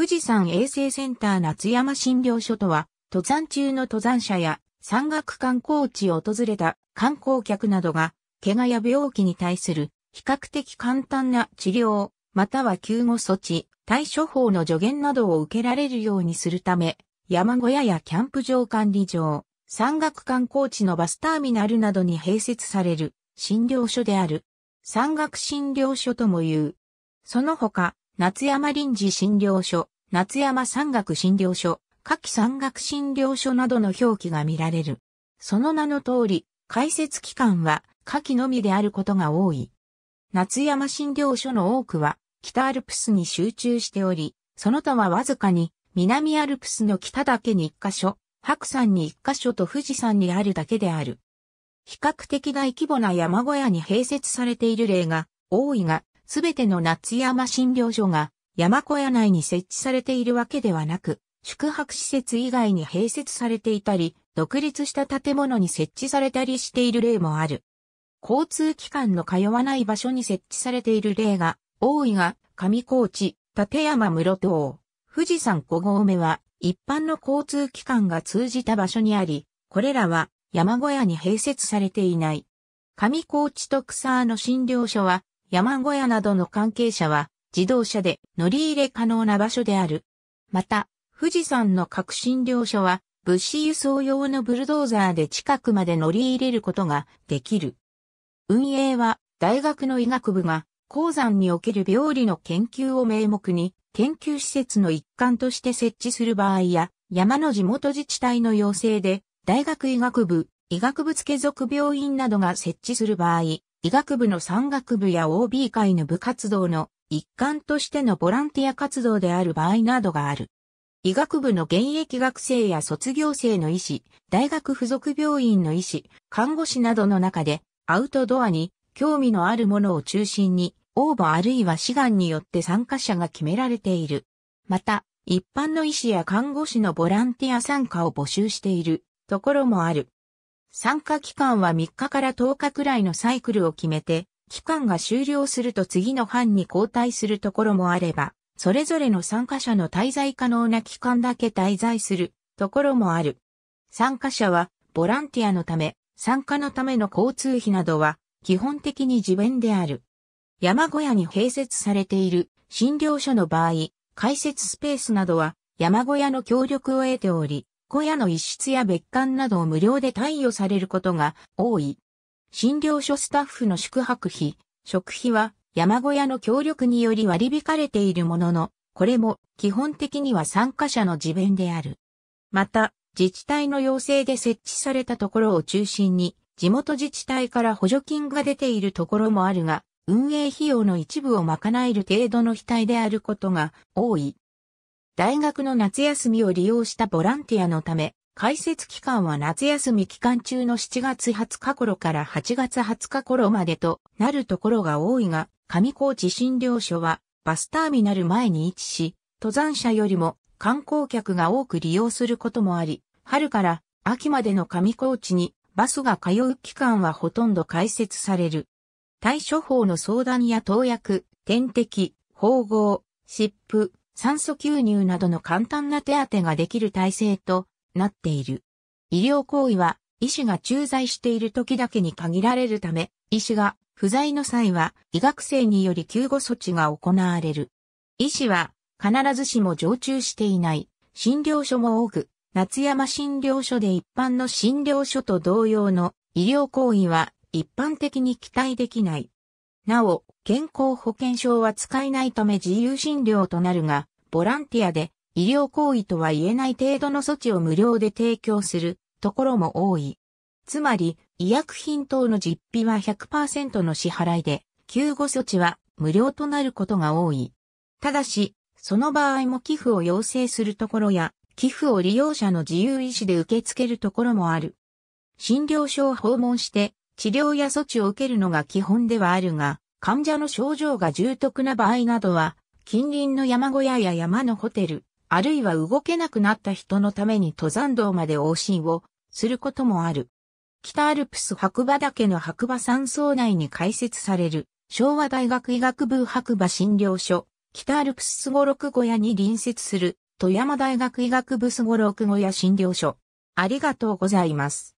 富士山衛生センター夏山診療所とは、登山中の登山者や山岳観光地を訪れた観光客などが、怪我や病気に対する比較的簡単な治療、または救護措置、対処法の助言などを受けられるようにするため、山小屋やキャンプ場管理場、山岳観光地のバスターミナルなどに併設される診療所である。山岳診療所とも言う。その他、夏山臨時診療所、夏山山岳診療所、夏季山岳診療所などの表記が見られる。その名の通り、開設期間は夏季のみであることが多い。夏山診療所の多くは北アルプスに集中しており、その他はわずかに南アルプスの北だけに一箇所、白山に一箇所と富士山にあるだけである。比較的大規模な山小屋に併設されている例が多いが、すべての夏山診療所が山小屋内に設置されているわけではなく、宿泊施設以外に併設されていたり、独立した建物に設置されたりしている例もある。交通機関の通わない場所に設置されている例が多いが、上高地、立山室等、富士山五合目は一般の交通機関が通じた場所にあり、これらは山小屋に併設されていない。上高地と草の診療所は山小屋などの関係者は自動車で乗り入れ可能な場所である。また、富士山の革新領所は、物資輸送用のブルドーザーで近くまで乗り入れることができる。運営は、大学の医学部が、鉱山における病理の研究を名目に、研究施設の一環として設置する場合や、山の地元自治体の要請で、大学医学部、医学部付属病院などが設置する場合、医学部の山学部や OB 会の部活動の一環としてのボランティア活動である場合などがある。医学部の現役学生や卒業生の医師、大学附属病院の医師、看護師などの中で、アウトドアに興味のあるものを中心に、応募あるいは志願によって参加者が決められている。また、一般の医師や看護師のボランティア参加を募集しているところもある。参加期間は3日から10日くらいのサイクルを決めて、期間が終了すると次の班に交代するところもあれば、それぞれの参加者の滞在可能な期間だけ滞在するところもある。参加者はボランティアのため、参加のための交通費などは基本的に自弁である。山小屋に併設されている診療所の場合、解説スペースなどは山小屋の協力を得ており、小屋の一室や別館などを無料で貸与されることが多い。診療所スタッフの宿泊費、食費は山小屋の協力により割り引かれているものの、これも基本的には参加者の自弁である。また、自治体の要請で設置されたところを中心に、地元自治体から補助金が出ているところもあるが、運営費用の一部を賄える程度の非体であることが多い。大学の夏休みを利用したボランティアのため、開設期間は夏休み期間中の7月20日頃から8月20日頃までとなるところが多いが、上高地診療所はバスターミナル前に位置し、登山者よりも観光客が多く利用することもあり、春から秋までの上高地にバスが通う期間はほとんど開設される。対処法の相談や投薬、点滴、縫合、湿布、酸素吸入などの簡単な手当てができる体制となっている。医療行為は、医師が駐在している時だけに限られるため、医師が不在の際は、医学生により救護措置が行われる。医師は、必ずしも常駐していない、診療所も多く、夏山診療所で一般の診療所と同様の医療行為は一般的に期待できない。なお、健康保険証は使えないため自由診療となるが、ボランティアで医療行為とは言えない程度の措置を無料で提供するところも多い。つまり、医薬品等の実費は100%の支払いで、救護措置は無料となることが多い。ただし、その場合も寄付を要請するところや、寄付を利用者の自由意志で受け付けるところもある。診療所を訪問して、治療や措置を受けるのが基本ではあるが、患者の症状が重篤な場合などは、近隣の山小屋や山のホテル、あるいは動けなくなった人のために登山道まで往診をすることもある。北アルプス白馬岳の白馬山荘内に開設される昭和大学医学部白馬診療所、北アルプススゴロク小屋に隣接する富山大学医学部スゴロク小屋診療所。ありがとうございます。